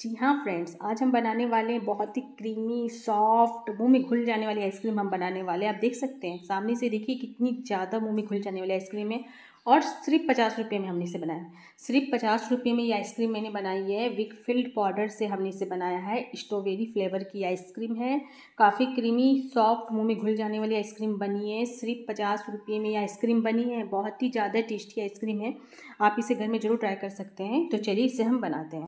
जी हाँ फ्रेंड्स आज हम बनाने वाले हैं बहुत ही क्रीमी सॉफ्ट मुंह में घुल जाने वाली आइसक्रीम हम बनाने वाले हैं आप देख सकते हैं सामने से देखिए कितनी ज़्यादा मुंह में घुल जाने वाली आइसक्रीम है और सिर्फ पचास रुपये में हमने इसे बनाया सिर्फ पचास रुपये में ये आइसक्रीम मैंने बनाई है विक फिल्ड पाउडर से हमने इसे बनाया है स्ट्रॉबेरी फ्लेवर की आइसक्रीम है काफ़ी क्रीमी सॉफ्ट मुंह में घुल जाने वाली आइसक्रीम बनी है सिर्फ पचास रुपये में ये आइसक्रीम बनी है बहुत ही ज़्यादा टेस्टी आइसक्रीम है आप इसे घर में ज़रूर ट्राई कर सकते हैं तो चलिए इसे हम बनाते हैं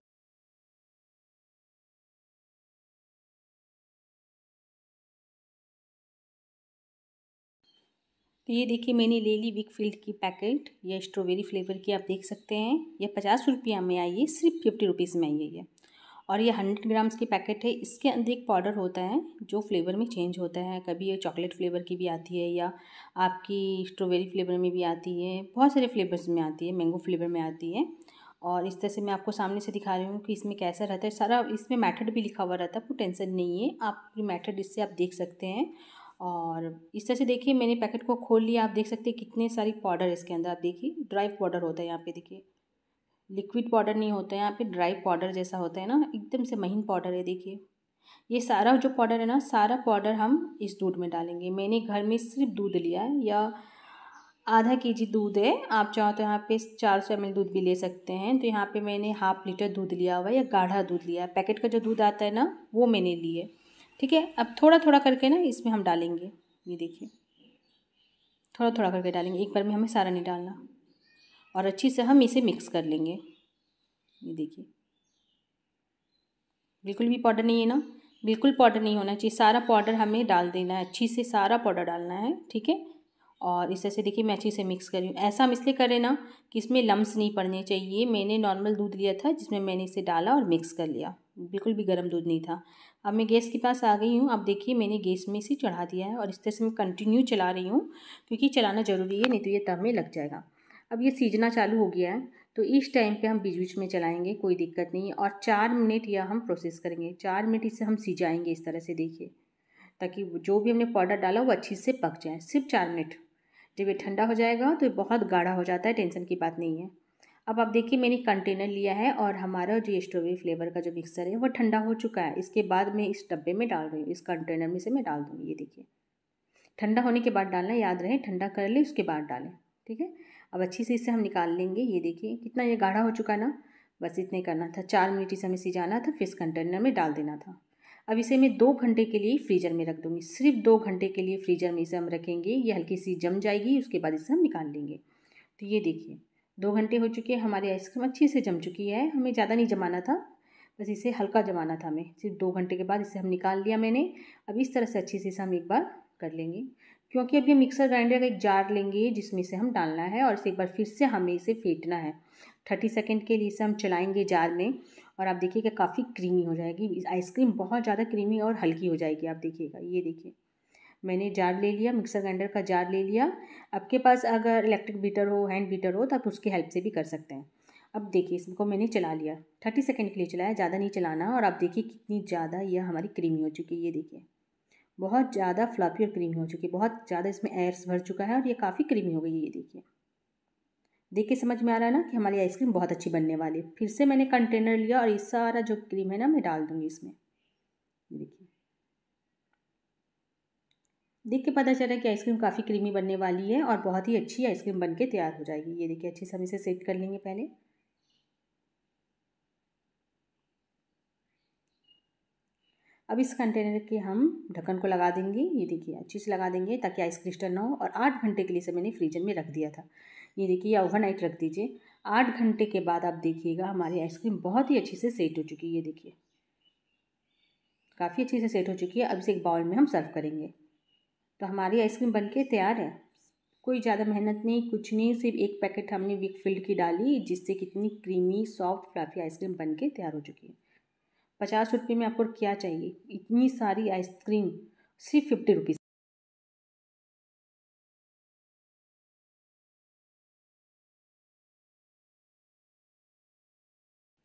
तो ये देखिए मैंने ले ली विक फील्ड की पैकेट या स्ट्रॉबेरी फ्लेवर की आप देख सकते हैं ये पचास रुपया में आई है सिर्फ फिफ्टी रुपीज़ में आई है ये और ये हंड्रेड ग्राम्स की पैकेट है इसके अंदर एक पाउडर होता है जो फ्लेवर में चेंज होता है कभी ये चॉकलेट फ्लेवर की भी आती है या आपकी स्ट्रॉबेरी फ्लेवर में भी आती है बहुत सारे फ्लेवर्स में आती है मैंगो फ्लेवर में आती है और इस तरह से मैं आपको सामने से दिखा रही हूँ कि इसमें कैसा रहता है सारा इसमें मैथड भी लिखा हुआ रहता है कोई टेंशन नहीं है आप मैथड इससे आप देख सकते हैं और इस तरह से देखिए मैंने पैकेट को खोल लिया आप देख सकते हैं कितने सारे पाउडर इसके अंदर आप देखिए ड्राई पाउडर होता है यहाँ पे देखिए लिक्विड पाउडर नहीं होता है यहाँ पे ड्राई पाउडर जैसा होता है ना एकदम से महीन पाउडर है देखिए ये सारा जो पाउडर है ना सारा पाउडर हम इस दूध में डालेंगे मैंने घर में सिर्फ दूध लिया है या आधा के जी दूध है आप चाहो तो यहाँ पे चार सौ एम दूध भी ले सकते हैं तो यहाँ पे मैंने हाफ लीटर दूध लिया हुआ है या गाढ़ा दूध लिया है पैकेट का जो दूध आता है ना वो मैंने लिए ठीक है अब थोड़ा थोड़ा करके ना इसमें हम डालेंगे ये देखिए थोड़ा थोड़ा करके डालेंगे एक बार में हमें सारा नहीं डालना और अच्छी से हम इसे मिक्स कर लेंगे ये देखिए बिल्कुल भी पाउडर नहीं है ना बिल्कुल पाउडर नहीं होना चाहिए सारा पाउडर हमें डाल देना है अच्छी से सारा पाउडर डालना है ठीक है और इस तरह से देखिए मैं अच्छी से मिक्स कर रही हूँ ऐसा हम इसलिए करें ना कि इसमें लम्स नहीं पड़ने चाहिए मैंने नॉर्मल दूध लिया था जिसमें मैंने इसे डाला और मिक्स कर लिया बिल्कुल भी गर्म दूध नहीं था अब मैं गैस के पास आ गई हूँ अब देखिए मैंने गैस में इसे चढ़ा दिया है और इस तरह से मैं कंटिन्यू चला रही हूँ क्योंकि चलाना ज़रूरी है नहीं तो ये तब में लग जाएगा अब ये सीजना चालू हो गया है तो इस टाइम पे हम बीच बीच में चलाएंगे कोई दिक्कत नहीं है और चार मिनट यह हम प्रोसेस करेंगे चार मिनट इसे हम सीजाएंगे इस तरह से देखिए ताकि जो भी हमने पाउडर डाला वो अच्छे से पक जाए सिर्फ चार मिनट जब ये ठंडा हो जाएगा तो ये बहुत गाढ़ा हो जाता है टेंशन की बात नहीं है अब आप देखिए मैंने कंटेनर लिया है और हमारा जो स्ट्रॉबेरी फ्लेवर का जो मिक्सर है वो ठंडा हो चुका है इसके बाद मैं इस डब्बे में डाल रही हूँ इस कंटेनर में से मैं डाल दूँगी ये देखिए ठंडा होने के बाद डालना याद रहे ठंडा कर ले उसके बाद डालें ठीक है अब अच्छे से इसे हम निकाल लेंगे ये देखिए कितना ये गाढ़ा हो चुका है ना बस इतने करना था चार मिनट इसे हमें सिजाना था फिर कंटेनर में डाल देना था अब इसे मैं दो घंटे के लिए फ्रीजर में रख दूँगी सिर्फ दो घंटे के लिए फ्रीजर में इसे हम रखेंगे ये हल्की सी जम जाएगी उसके बाद इसे हम निकाल लेंगे तो ये देखिए दो घंटे हो चुके हैं हमारी आइसक्रीम अच्छी से जम चुकी है हमें ज़्यादा नहीं जमाना था बस इसे हल्का जमाना था हमें सिर्फ दो घंटे के बाद इसे हम निकाल लिया मैंने अब इस तरह से अच्छे से इसे हम एक बार कर लेंगे क्योंकि अब ये मिक्सर ग्राइंडर का एक जार लेंगे जिसमें से हम डालना है और इसे एक बार फिर से हमें इसे फेंटना है थर्टी सेकेंड के लिए इसे हम चलाएँगे जार में और आप देखिएगा काफ़ी क्रीमी हो जाएगी आइसक्रीम बहुत ज़्यादा क्रीमी और हल्की हो जाएगी आप देखिएगा ये देखिए मैंने जार ले लिया मिक्सर ग्राइंडर का जार ले लिया आपके पास अगर इलेक्ट्रिक बीटर हो हैंड बीटर हो तो आप उसकी हेल्प से भी कर सकते हैं अब देखिए इसको मैंने चला लिया थर्टी सेकेंड के लिए चलाया ज़्यादा नहीं चलाना और आप देखिए कितनी ज़्यादा यह हमारी क्रीमी हो चुकी है ये देखिए बहुत ज़्यादा फ्लफी और क्रीमी हो चुकी है बहुत ज़्यादा इसमें एयर्स भर चुका है और ये काफ़ी क्रीमी हो गई है ये देखिए देख के समझ में आ रहा है ना कि हमारी आइसक्रीम बहुत अच्छी बनने वाली है फिर से मैंने कंटेनर लिया और ये सारा जो क्रीम है ना मैं डाल दूँगी इसमें देखिए देख के पता चला कि आइसक्रीम काफ़ी क्रीमी बनने वाली है और बहुत ही अच्छी आइसक्रीम बन के तैयार हो जाएगी ये देखिए अच्छे से हम इसे सेट कर लेंगे पहले अब इस कंटेनर के हम ढक्कन को लगा देंगे ये देखिए अच्छे से लगा देंगे ताकि आइस क्रिस्टल ना हो और आठ घंटे के लिए इसे मैंने फ्रीजर में रख दिया था ये देखिए या ओवरनाइट रख दीजिए आठ घंटे के बाद आप देखिएगा हमारी आइसक्रीम बहुत ही अच्छे से सेट हो चुकी है ये देखिए काफ़ी अच्छे से सेट हो चुकी है अब इसे एक बाउल में हम सर्व करेंगे तो हमारी आइसक्रीम बनके तैयार है कोई ज़्यादा मेहनत नहीं कुछ नहीं सिर्फ एक पैकेट हमने फील्ड की डाली जिससे कितनी क्रीमी सॉफ्ट फ्लफी आइसक्रीम बन के तैयार हो चुकी है पचास रुपये में आपको क्या चाहिए इतनी सारी आइसक्रीम सिर्फ फिफ्टी रुपीज़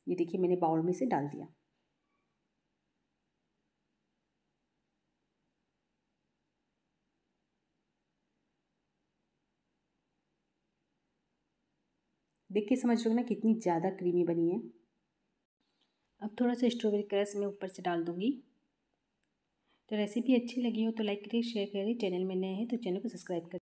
ये देखिए मैंने बाउल में से डाल दिया देख के समझ लो ना कितनी ज़्यादा क्रीमी बनी है अब थोड़ा सा स्ट्रॉबेरी क्रश मैं ऊपर से डाल दूँगी तो रेसिपी अच्छी लगी हो तो लाइक करिए शेयर करिए चैनल में नए हैं तो चैनल को सब्सक्राइब करें